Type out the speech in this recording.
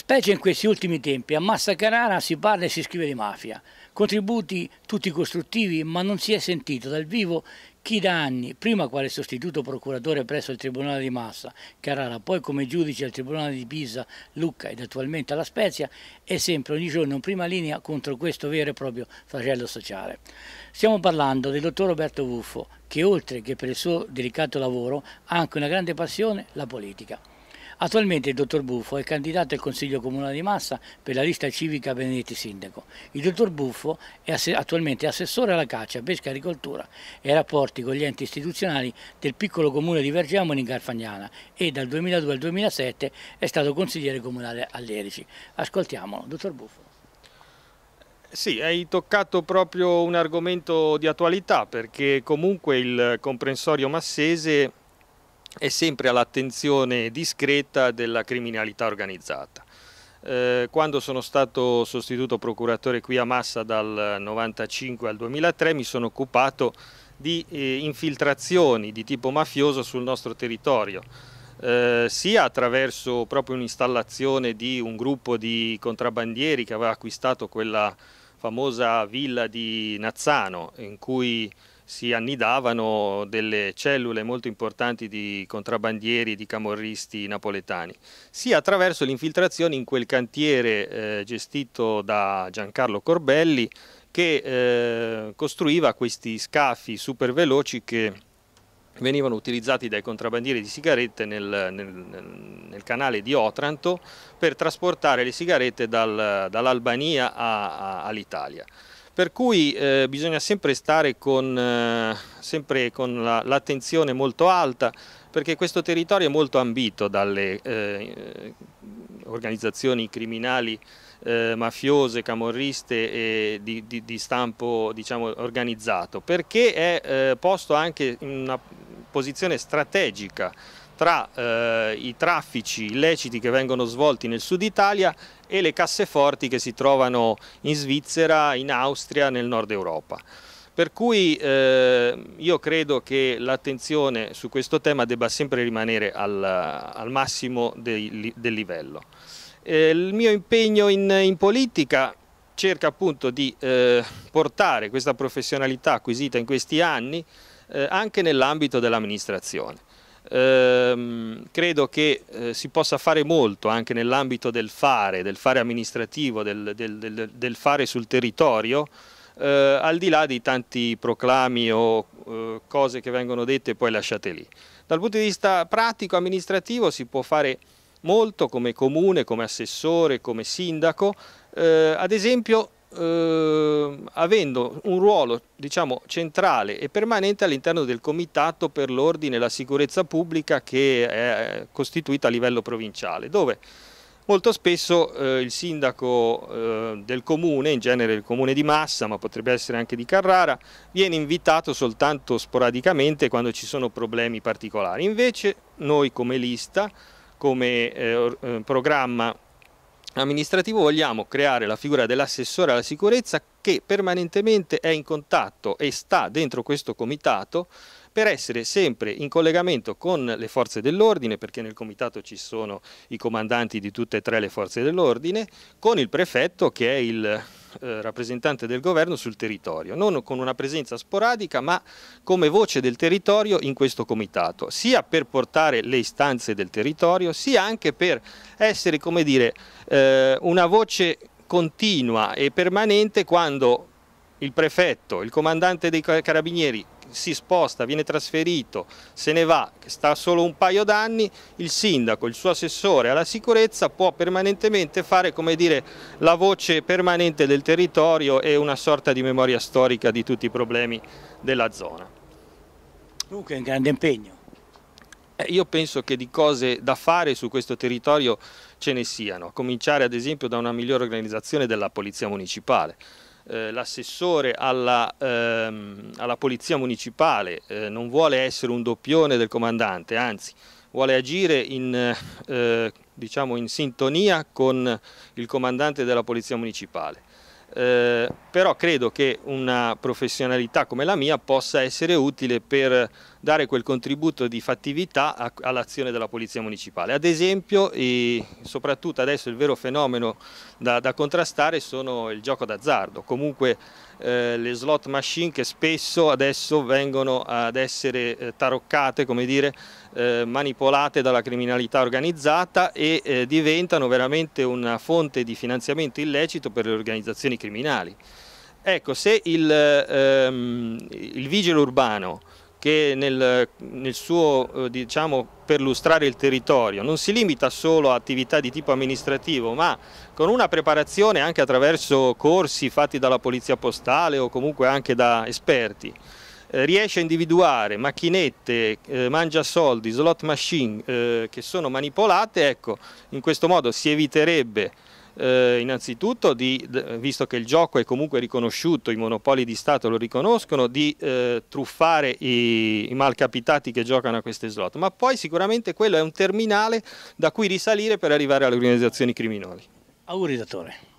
Specie in questi ultimi tempi, a Massa Carrara si parla e si scrive di mafia. Contributi tutti costruttivi, ma non si è sentito dal vivo chi da anni, prima quale sostituto procuratore presso il Tribunale di Massa, Carrara, poi come giudice al Tribunale di Pisa, Lucca ed attualmente alla Spezia, è sempre ogni giorno in prima linea contro questo vero e proprio flagello sociale. Stiamo parlando del dottor Roberto Buffo, che oltre che per il suo delicato lavoro ha anche una grande passione, la politica. Attualmente il dottor Buffo è candidato al Consiglio Comunale di Massa per la lista civica Benedetti Sindaco. Il dottor Buffo è attualmente assessore alla caccia, pesca e agricoltura e rapporti con gli enti istituzionali del piccolo comune di Vergiamoni in Garfagnana e dal 2002 al 2007 è stato consigliere comunale all'Erici. Ascoltiamolo, dottor Buffo. Sì, hai toccato proprio un argomento di attualità perché comunque il comprensorio massese è sempre all'attenzione discreta della criminalità organizzata. Eh, quando sono stato sostituto procuratore qui a Massa dal 1995 al 2003 mi sono occupato di eh, infiltrazioni di tipo mafioso sul nostro territorio, eh, sia attraverso proprio un'installazione di un gruppo di contrabbandieri che aveva acquistato quella famosa villa di Nazzano in cui si annidavano delle cellule molto importanti di contrabbandieri, di camorristi napoletani, sia attraverso l'infiltrazione in quel cantiere eh, gestito da Giancarlo Corbelli che eh, costruiva questi scafi super veloci che venivano utilizzati dai contrabbandieri di sigarette nel, nel, nel, canale di Otranto per trasportare le sigarette dal, dall'Albania all'Italia. Per cui eh, bisogna sempre stare con, eh, con l'attenzione la, molto alta perché questo territorio è molto ambito dalle eh, organizzazioni criminali eh, mafiose, camorriste e di, di, di stampo diciamo, organizzato perché è eh, posto anche in una posizione strategica tra eh, i traffici illeciti che vengono svolti nel sud Italia e le casseforti che si trovano in Svizzera, in Austria, nel nord Europa. Per cui eh, io credo che l'attenzione su questo tema debba sempre rimanere al, al massimo dei, del livello. Eh, il mio impegno in, in politica cerca appunto di eh, portare questa professionalità acquisita in questi anni eh, anche nell'ambito dell'amministrazione ehm, credo che eh, si possa fare molto anche nell'ambito del fare, del fare amministrativo, del, del, del, del fare sul territorio, eh, al di là di tanti proclami o eh, cose che vengono dette e poi lasciate lì. Dal punto di vista pratico amministrativo si può fare molto come comune, come assessore, come sindaco, eh, ad esempio eh, avendo un ruolo diciamo, centrale e permanente all'interno del Comitato per l'Ordine e la Sicurezza Pubblica che è costituito a livello provinciale, dove molto spesso eh, il sindaco eh, del comune, in genere il comune di Massa, ma potrebbe essere anche di Carrara, viene invitato soltanto sporadicamente quando ci sono problemi particolari. Invece noi come lista, come eh, eh, programma amministrativo vogliamo creare la figura dell'assessore alla sicurezza che permanentemente è in contatto e sta dentro questo comitato per essere sempre in collegamento con le forze dell'ordine, perché nel comitato ci sono i comandanti di tutte e tre le forze dell'ordine, con il prefetto che è il eh, rappresentante del governo sul territorio, non con una presenza sporadica ma come voce del territorio in questo comitato, sia per portare le istanze del territorio, sia anche per essere, come dire, eh, una voce continua e permanente quando il prefetto, il comandante dei carabinieri si sposta, viene trasferito, se ne va, sta solo un paio d'anni, il sindaco, il suo assessore alla sicurezza può permanentemente fare come dire, la voce permanente del territorio e una sorta di memoria storica di tutti i problemi della zona. Dunque è un grande impegno. Eh, io penso che di cose da fare su questo territorio ce ne siano, a cominciare ad esempio da una migliore organizzazione della Polizia Municipale. Eh, L'assessore alla, ehm, alla, Polizia Municipale eh, non vuole essere un doppione del comandante, anzi vuole agire in, eh, diciamo in sintonia con il comandante della Polizia Municipale. Eh, però credo che una professionalità come la mia possa essere utile per dare quel contributo di fattività all'azione della Polizia Municipale. Ad esempio, soprattutto adesso il vero fenomeno da, da contrastare sono il gioco d'azzardo, comunque eh, le slot machine che spesso adesso vengono ad essere eh, taroccate, come dire, eh, manipolate dalla criminalità organizzata e eh, diventano veramente una fonte di finanziamento illecito per le organizzazioni criminali. Ecco, se il, ehm, il vigile urbano che nel, nel suo, eh, diciamo, perlustrare il territorio non si limita solo a attività di tipo amministrativo, ma con una preparazione anche attraverso corsi fatti dalla polizia postale o comunque anche da esperti. Eh, riesce a individuare macchinette, eh, mangiasoldi, slot machine eh, che sono manipolate, ecco, in questo modo si eviterebbe eh, innanzitutto, di, visto che il gioco è comunque riconosciuto, i monopoli di Stato lo riconoscono, di eh, truffare i, i, malcapitati che giocano a queste slot, ma poi sicuramente quello è un terminale da cui risalire per arrivare alle organizzazioni criminali. Auguri dottore.